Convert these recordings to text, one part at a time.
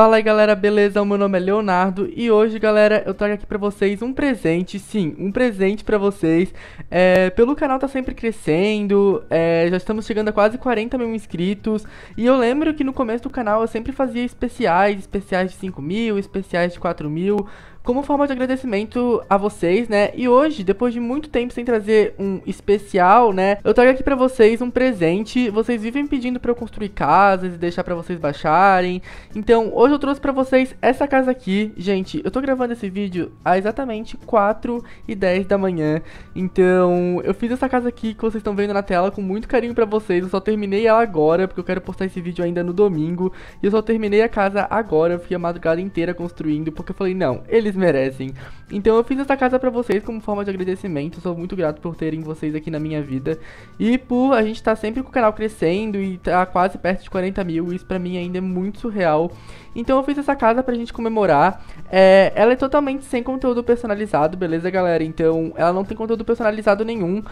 Fala aí galera, beleza? O meu nome é Leonardo e hoje galera eu trago aqui pra vocês um presente, sim, um presente pra vocês é, Pelo canal tá sempre crescendo, é, já estamos chegando a quase 40 mil inscritos E eu lembro que no começo do canal eu sempre fazia especiais, especiais de 5 mil, especiais de 4 mil como forma de agradecimento a vocês, né? E hoje, depois de muito tempo sem trazer um especial, né? Eu trago aqui para vocês um presente. Vocês vivem pedindo para eu construir casas e deixar para vocês baixarem. Então, hoje eu trouxe para vocês essa casa aqui. Gente, eu tô gravando esse vídeo a exatamente 4 e 10 da manhã. Então, eu fiz essa casa aqui que vocês estão vendo na tela com muito carinho para vocês. Eu só terminei ela agora, porque eu quero postar esse vídeo ainda no domingo. E eu só terminei a casa agora. Eu fiquei a madrugada inteira construindo, porque eu falei, não, eles eles merecem. Então eu fiz essa casa para vocês como forma de agradecimento. Sou muito grato por terem vocês aqui na minha vida. E por a gente estar tá sempre com o canal crescendo e tá quase perto de 40 mil. Isso para mim ainda é muito surreal. Então eu fiz essa casa pra gente comemorar. É, ela é totalmente sem conteúdo personalizado, beleza, galera? Então ela não tem conteúdo personalizado nenhum.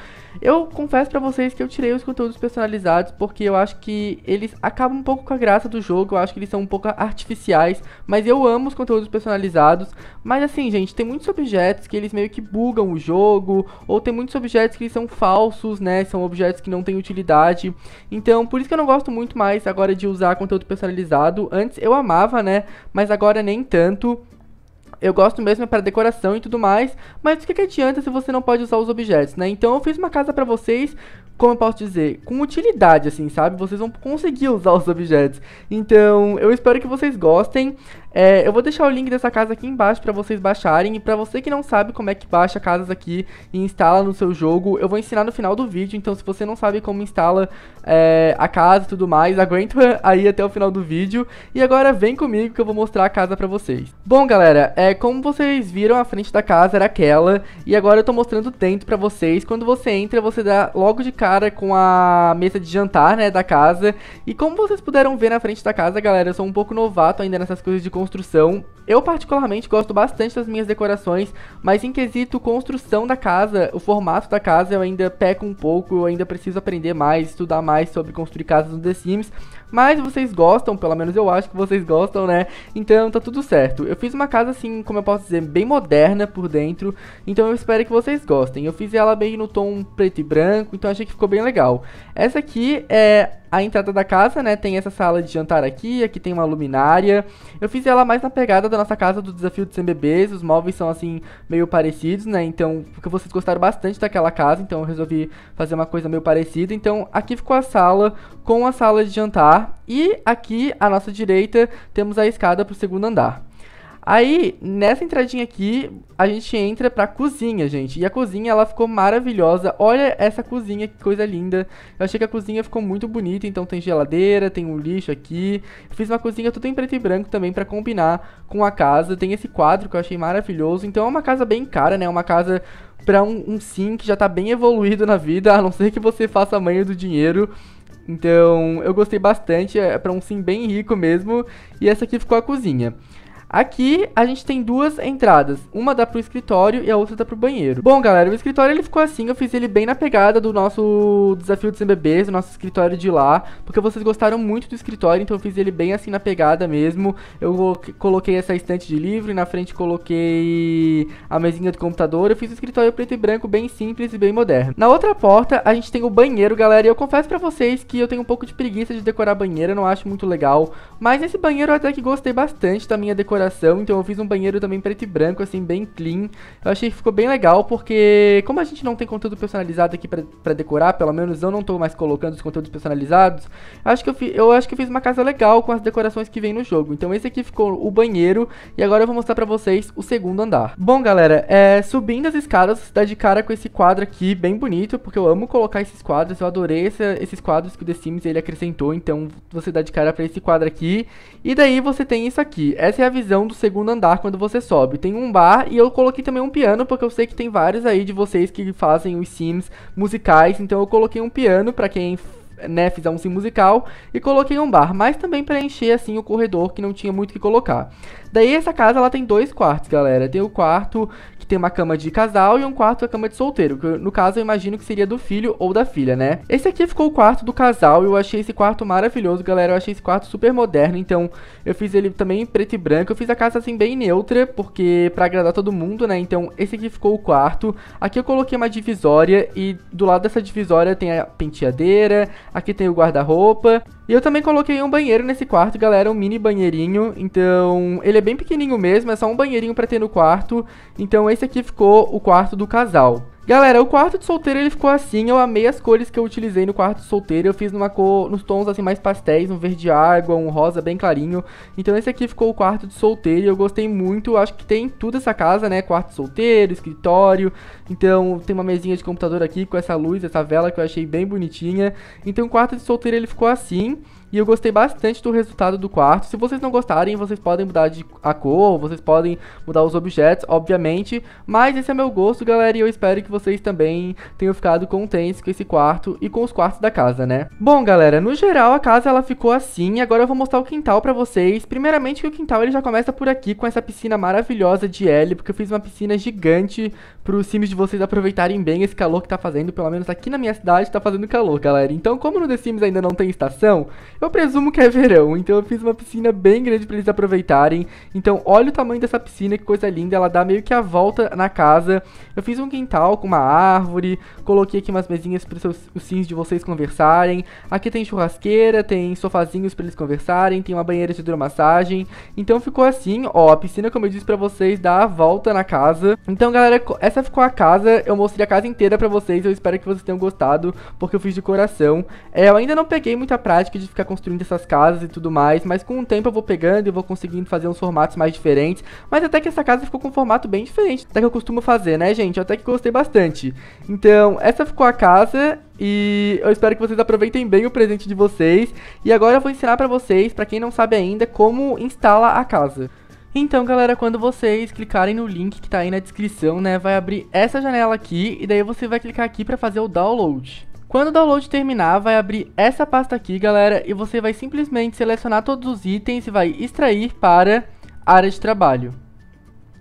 Eu confesso para vocês que eu tirei os conteúdos personalizados porque eu acho que eles acabam um pouco com a graça do jogo. Eu acho que eles são um pouco artificiais. Mas eu amo os conteúdos personalizados. Mas assim, gente, tem muitos objetos que eles meio que bugam o jogo. Ou tem muitos objetos que eles são falsos, né? São objetos que não têm utilidade. Então por isso que eu não gosto muito mais agora de usar conteúdo personalizado. Antes eu amava né? Mas agora nem tanto. Eu gosto mesmo é para decoração e tudo mais, mas o que, que adianta se você não pode usar os objetos, né? Então eu fiz uma casa para vocês, como eu posso dizer, com utilidade, assim, sabe? Vocês vão conseguir usar os objetos. Então eu espero que vocês gostem. É, eu vou deixar o link dessa casa aqui embaixo para vocês baixarem. E para você que não sabe como é que baixa casas aqui e instala no seu jogo, eu vou ensinar no final do vídeo. Então se você não sabe como instala é, a casa e tudo mais, aguenta aí até o final do vídeo. E agora vem comigo que eu vou mostrar a casa para vocês. Bom, galera, é é, como vocês viram, a frente da casa era aquela, e agora eu tô mostrando dentro pra vocês. Quando você entra, você dá logo de cara com a mesa de jantar, né, da casa. E como vocês puderam ver na frente da casa, galera, eu sou um pouco novato ainda nessas coisas de construção, eu, particularmente, gosto bastante das minhas decorações, mas em quesito construção da casa, o formato da casa, eu ainda peco um pouco, eu ainda preciso aprender mais, estudar mais sobre construir casas no The Sims. Mas vocês gostam, pelo menos eu acho que vocês gostam, né? Então tá tudo certo. Eu fiz uma casa assim, como eu posso dizer, bem moderna por dentro, então eu espero que vocês gostem. Eu fiz ela bem no tom preto e branco, então achei que ficou bem legal. Essa aqui é a entrada da casa, né? Tem essa sala de jantar aqui, aqui tem uma luminária. Eu fiz ela mais na pegada da nossa casa do desafio de 100 bebês. Os móveis são assim meio parecidos, né? Então, porque vocês gostaram bastante daquela casa, então eu resolvi fazer uma coisa meio parecida. Então, aqui ficou a sala com a sala de jantar e aqui à nossa direita temos a escada para o segundo andar. Aí, nessa entradinha aqui, a gente entra pra cozinha, gente. E a cozinha, ela ficou maravilhosa. Olha essa cozinha, que coisa linda. Eu achei que a cozinha ficou muito bonita, então tem geladeira, tem um lixo aqui. fiz uma cozinha toda em preto e branco também pra combinar com a casa. Tem esse quadro que eu achei maravilhoso. Então é uma casa bem cara, né? É uma casa pra um, um sim que já tá bem evoluído na vida, a não ser que você faça a manha do dinheiro. Então, eu gostei bastante, é para um sim bem rico mesmo. E essa aqui ficou a cozinha. Aqui a gente tem duas entradas, uma dá pro escritório e a outra dá pro banheiro. Bom, galera, o escritório ele ficou assim, eu fiz ele bem na pegada do nosso desafio dos bebês, do nosso escritório de lá, porque vocês gostaram muito do escritório, então eu fiz ele bem assim na pegada mesmo. Eu coloquei essa estante de livro e na frente coloquei a mesinha do computador, eu fiz o escritório preto e branco bem simples e bem moderno. Na outra porta a gente tem o banheiro, galera, e eu confesso para vocês que eu tenho um pouco de preguiça de decorar banheiro, eu não acho muito legal, mas esse banheiro eu até que gostei bastante da minha decoração decoração, então eu fiz um banheiro também preto e branco, assim, bem clean. Eu achei que ficou bem legal, porque como a gente não tem conteúdo personalizado aqui pra, pra decorar, pelo menos eu não tô mais colocando os conteúdos personalizados, acho que eu, fi, eu acho que eu fiz uma casa legal com as decorações que vem no jogo. Então esse aqui ficou o banheiro, e agora eu vou mostrar pra vocês o segundo andar. Bom, galera, é, subindo as escadas, você dá de cara com esse quadro aqui, bem bonito, porque eu amo colocar esses quadros, eu adorei esses quadros que o The Sims ele acrescentou, então você dá de cara pra esse quadro aqui, e daí você tem isso aqui. Essa é a visão visão do segundo andar quando você sobe. Tem um bar e eu coloquei também um piano, porque eu sei que tem vários aí de vocês que fazem os sims musicais, então eu coloquei um piano para quem né, fizer um sim musical e coloquei um bar, mas também para encher assim o corredor que não tinha muito que colocar. Daí essa casa ela tem dois quartos, galera. Tem o quarto tem uma cama de casal e um quarto a cama de solteiro, que no caso eu imagino que seria do filho ou da filha, né? Esse aqui ficou o quarto do casal e eu achei esse quarto maravilhoso, galera. Eu achei esse quarto super moderno, então eu fiz ele também em preto e branco. Eu fiz a casa assim bem neutra, porque pra agradar todo mundo, né? Então esse aqui ficou o quarto. Aqui eu coloquei uma divisória e do lado dessa divisória tem a penteadeira, aqui tem o guarda-roupa. E eu também coloquei um banheiro nesse quarto, galera, um mini banheirinho. Então, ele é bem pequenininho mesmo, é só um banheirinho pra ter no quarto. Então, esse aqui ficou o quarto do casal. Galera, o quarto de solteiro ele ficou assim, eu amei as cores que eu utilizei no quarto de solteiro, eu fiz numa cor, nos tons assim mais pastéis, um verde água, um rosa bem clarinho, então esse aqui ficou o quarto de solteiro e eu gostei muito, acho que tem tudo essa casa, né, quarto de solteiro, escritório, então tem uma mesinha de computador aqui com essa luz, essa vela que eu achei bem bonitinha, então o quarto de solteiro ele ficou assim, e eu gostei bastante do resultado do quarto. Se vocês não gostarem, vocês podem mudar de, a cor, vocês podem mudar os objetos, obviamente. Mas esse é meu gosto, galera, e eu espero que vocês também tenham ficado contentes com esse quarto e com os quartos da casa, né? Bom, galera, no geral a casa ela ficou assim. Agora eu vou mostrar o quintal pra vocês. Primeiramente que o quintal ele já começa por aqui com essa piscina maravilhosa de L, porque eu fiz uma piscina gigante pros sims de vocês aproveitarem bem esse calor que tá fazendo, pelo menos aqui na minha cidade tá fazendo calor, galera. Então, como no The Sims ainda não tem estação, eu presumo que é verão, então eu fiz uma piscina bem grande pra eles aproveitarem. Então, olha o tamanho dessa piscina, que coisa linda, ela dá meio que a volta na casa. Eu fiz um quintal com uma árvore, coloquei aqui umas mesinhas para os sims de vocês conversarem. Aqui tem churrasqueira, tem sofazinhos para eles conversarem, tem uma banheira de hidromassagem. Então ficou assim, ó, a piscina, como eu disse pra vocês, dá a volta na casa. Então, galera, essa essa ficou a casa. Eu mostrei a casa inteira pra vocês. Eu espero que vocês tenham gostado, porque eu fiz de coração. É, eu ainda não peguei muita prática de ficar construindo essas casas e tudo mais, mas com o tempo eu vou pegando e vou conseguindo fazer uns formatos mais diferentes. Mas até que essa casa ficou com um formato bem diferente da que eu costumo fazer, né, gente? Eu até que gostei bastante. Então, essa ficou a casa. E eu espero que vocês aproveitem bem o presente de vocês. E agora eu vou ensinar pra vocês, pra quem não sabe ainda, como instala a casa. Então, galera, quando vocês clicarem no link que tá aí na descrição, né, vai abrir essa janela aqui e daí você vai clicar aqui para fazer o download. Quando o download terminar, vai abrir essa pasta aqui, galera, e você vai simplesmente selecionar todos os itens e vai extrair para área de trabalho.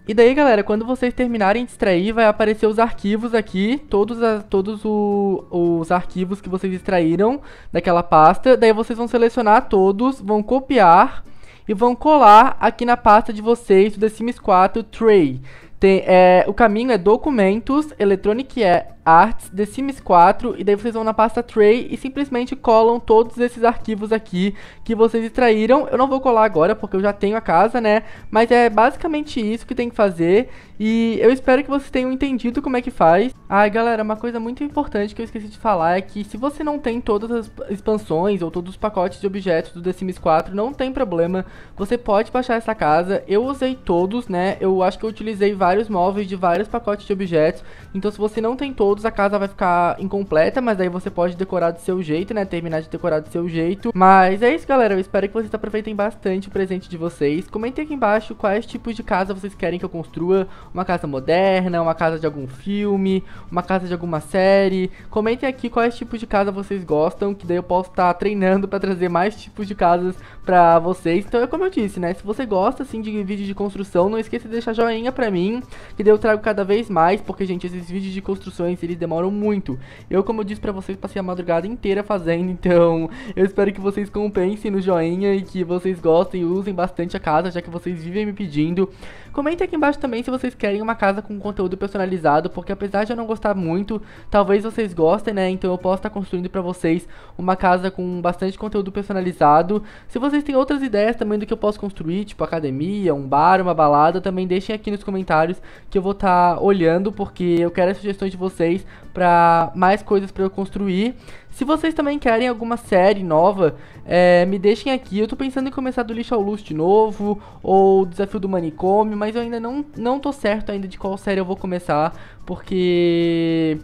E daí, galera, quando vocês terminarem de extrair, vai aparecer os arquivos aqui, todos, a, todos o, os arquivos que vocês extraíram daquela pasta. Daí vocês vão selecionar todos, vão copiar e vão colar aqui na pasta de vocês do The Sims 4 Tray. Tem, é, o caminho é documentos, electronic, é, Arts, The Sims 4 e daí vocês vão na pasta Tray e simplesmente colam todos esses arquivos aqui que vocês extraíram. Eu não vou colar agora porque eu já tenho a casa, né? Mas é basicamente isso que tem que fazer e eu espero que vocês tenham entendido como é que faz. Ai, galera, uma coisa muito importante que eu esqueci de falar é que se você não tem todas as expansões ou todos os pacotes de objetos do The Sims 4, não tem problema, você pode baixar essa casa. Eu usei todos, né? Eu acho que eu utilizei vários móveis de vários pacotes de objetos, então se você não tem todos, todos, a casa vai ficar incompleta, mas daí você pode decorar do seu jeito, né? Terminar de decorar do seu jeito. Mas é isso, galera. Eu espero que vocês aproveitem bastante o presente de vocês. Comentem aqui embaixo quais tipos de casa vocês querem que eu construa. Uma casa moderna, uma casa de algum filme, uma casa de alguma série. Comentem aqui quais tipos de casa vocês gostam, que daí eu posso estar tá treinando para trazer mais tipos de casas pra vocês. Então é como eu disse, né? Se você gosta, assim, de vídeo de construção, não esqueça de deixar joinha pra mim, que daí eu trago cada vez mais, porque, gente, esses vídeos de construções eles demoram muito. Eu, como eu disse para vocês, passei a madrugada inteira fazendo, então eu espero que vocês compensem no joinha e que vocês gostem, e usem bastante a casa, já que vocês vivem me pedindo. Comentem aqui embaixo também se vocês querem uma casa com conteúdo personalizado, porque apesar de eu não gostar muito, talvez vocês gostem, né? Então eu posso estar tá construindo para vocês uma casa com bastante conteúdo personalizado. Se vocês têm outras ideias também do que eu posso construir, tipo academia, um bar, uma balada, também deixem aqui nos comentários que eu vou estar tá olhando, porque eu quero as sugestões de vocês vocês para mais coisas para eu construir. Se vocês também querem alguma série nova, é, me deixem aqui. Eu tô pensando em começar do lixo ao luxo de novo, ou desafio do manicômio, mas eu ainda não, não tô certo ainda de qual série eu vou começar, porque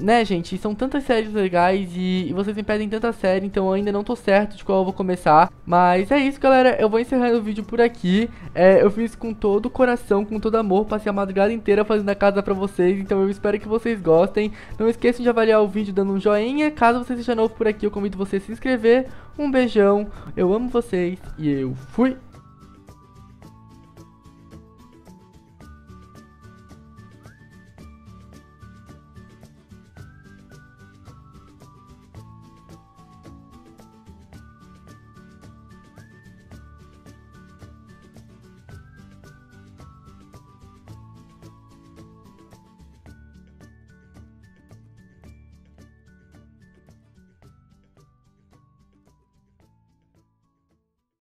né, gente, são tantas séries legais e, vocês me pedem tanta série, então eu ainda não tô certo de qual eu vou começar. Mas é isso, galera, eu vou encerrando o vídeo por aqui. É, eu fiz com todo o coração, com todo amor, passei a madrugada inteira fazendo a casa pra vocês, então eu espero que vocês gostem. Não esqueçam de avaliar o vídeo dando um joinha, caso você seja novo por aqui, eu convido você a se inscrever. Um beijão, eu amo vocês e eu fui!